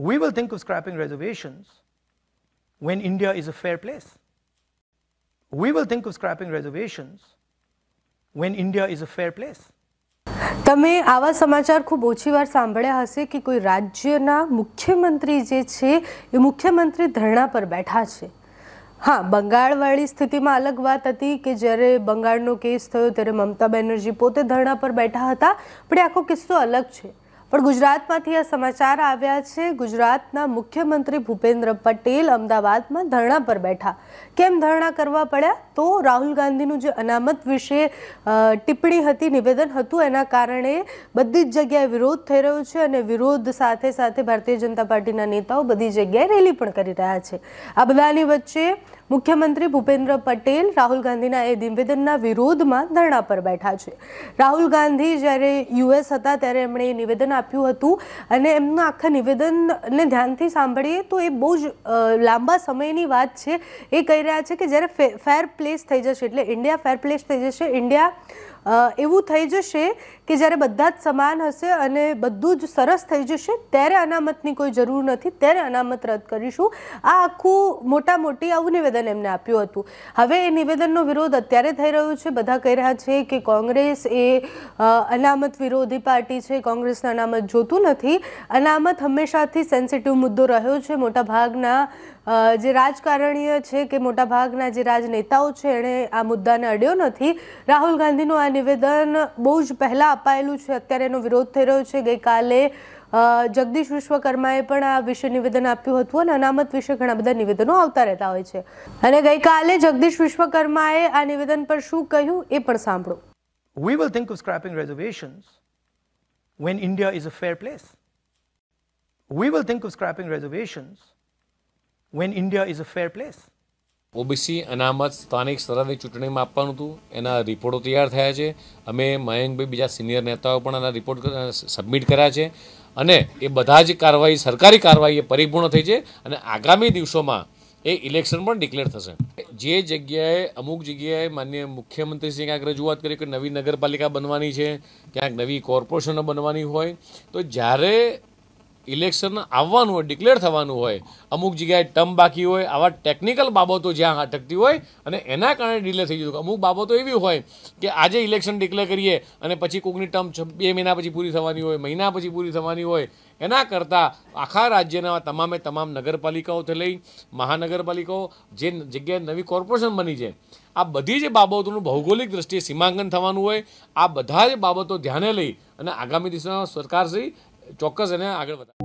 we will think of scrapping reservations when india is a fair place we will think of scrapping reservations when india is a fair place તમે આવા સમાચાર ખૂબ ઉચ્છીવાર સાંભળ્યા હશે કે કોઈ રાજ્યના મુખ્યમંત્રી જે છે એ મુખ્યમંત્રી ધરણા પર બેઠા છે હા બંગાળવાળી સ્થિતિમાં અલગ વાત હતી કે જ્યારે બંગાળનો કેસ થયો ત્યારે મમતા બેનર્જી પોતે ધરણા પર બેઠા હતા પણ આખો કિસ્સો અલગ છે પણ ગુજરાતમાંથી આ સમાચાર આવ્યા છે ગુજરાતના મુખ્યમંત્રી ભૂપેન્દ્ર પટેલ અમદાવાદમાં ધરણા પર બેઠા કેમ ધરણા કરવા પડ્યા તો રાહુલ ગાંધીનું જે અનામત વિશે ટિપ્પણી હતી નિવેદન હતું એના કારણે બધી જ જગ્યાએ વિરોધ થઈ રહ્યો છે અને વિરોધ સાથે સાથે ભારતીય જનતા પાર્ટીના નેતાઓ બધી જગ્યાએ રેલી પણ કરી રહ્યા છે આ બધાની વચ્ચે મુખ્યમંત્રી ભૂપેન્દ્ર પટેલ રાહુલ ગાંધીના એ નિવેદનના વિરોધમાં ધરણા પર બેઠા છે રાહુલ ગાંધી જ્યારે યુએસ હતા ત્યારે એમણે એ નિવેદન આપ્યું હતું અને એમનું આખા નિવેદનને ધ્યાનથી સાંભળીએ તો એ બહુ જ લાંબા સમયની વાત છે એ કહી રહ્યા છે કે જ્યારે ફેર પ્લે પ્લેસ થઈ જશે એટલે ઇન્ડિયા ફેર પ્લેસ થઈ જશે ઇન્ડિયા એવું થઈ જશે કે જ્યારે બધા જ સમાન હશે અને બધું જ સરસ થઈ જશે ત્યારે અનામતની કોઈ જરૂર નથી ત્યારે અનામત રદ કરીશું આ આખું મોટા મોટી આવું નિવેદન એમને આપ્યું હતું હવે એ નિવેદનનો વિરોધ અત્યારે થઈ રહ્યો છે બધા કહી રહ્યા છે કે કોંગ્રેસ એ અનામત વિરોધી પાર્ટી છે કોંગ્રેસને અનામત જોતું નથી અનામત હંમેશાથી સેન્સિટિવ મુદ્દો રહ્યો છે મોટા ભાગના જે રાજકારણીય છે કે મોટા ભાગના જે રાજનેતાઓ છે એણે આ મુદ્દાને અડ્યો નથી રાહુલ ગાંધીનું આ નિવેદન બહુ જ પહેલાં અપાયેલું છે અત્યારે એનો વિરોધ થઈ રહ્યો છે ગઈકાલે જગદીશ વિશ્વકર્માએ પણ આ વિશે નિવેદન આપ્યું હતું અને અનામત વિશે ઘણા બધા નિવેદનો આવતા રહેતા હોય છે અને ગઈકાલે જગદીશ વિશ્વકર્માએ આ નિવેદન પર શું કહ્યું એ પણ સાંભળો we will think of scrapping reservations when India is a fair place. We will think of scrapping reservations when India is a fair place. OBC અનામત સ્થાનિક સ્તરની ચૂંટણીમાં આપવાનું હતું એના રિપોર્ટો તૈયાર થયા છે અમે મયંકભાઈ બીજા સિનિયર નેતાઓ પણ એના રિપોર્ટ સબમિટ કર્યા છે અને એ બધા જ કાર્યવાહી સરકારી કાર્યવાહી પરિપૂર્ણ થઈ છે અને આગામી દિવસોમાં એ ઇલેક્શન પણ ડિક્લેર થશે જે જગ્યાએ અમુક જગ્યાએ માન્ય મુખ્યમંત્રીશ્રી ક્યાંક રજૂઆત કરી કે નવી નગરપાલિકા બનવાની છે ક્યાંક નવી કોર્પોરેશનો બનવાની હોય તો જ્યારે ઇલેક્શન આવવાનું હોય ડિક્લેર થવાનું હોય અમુક જગ્યાએ ટર્મ બાકી હોય આવા ટેકનિકલ બાબતો જ્યાં અટકતી હોય અને એના કારણે ડિલે થઈ જતું અમુક બાબતો એવી હોય કે આજે ઇલેક્શન ડિક્લેર કરીએ અને પછી કોકની ટર્મ બે મહિના પછી પૂરી થવાની હોય મહિના પછી પૂરી થવાની હોય એના કરતાં આખા રાજ્યના તમામે તમામ નગરપાલિકાઓથી લઈ મહાનગરપાલિકાઓ જે જગ્યાએ નવી કોર્પોરેશન બની છે આ બધી જ બાબતોનું ભૌગોલિક દ્રષ્ટિએ સીમાંકન થવાનું હોય આ બધા જ બાબતો ધ્યાને લઈ અને આગામી દિવસમાં સરકારશ્રી ચોક્કસ એને આગળ વધારે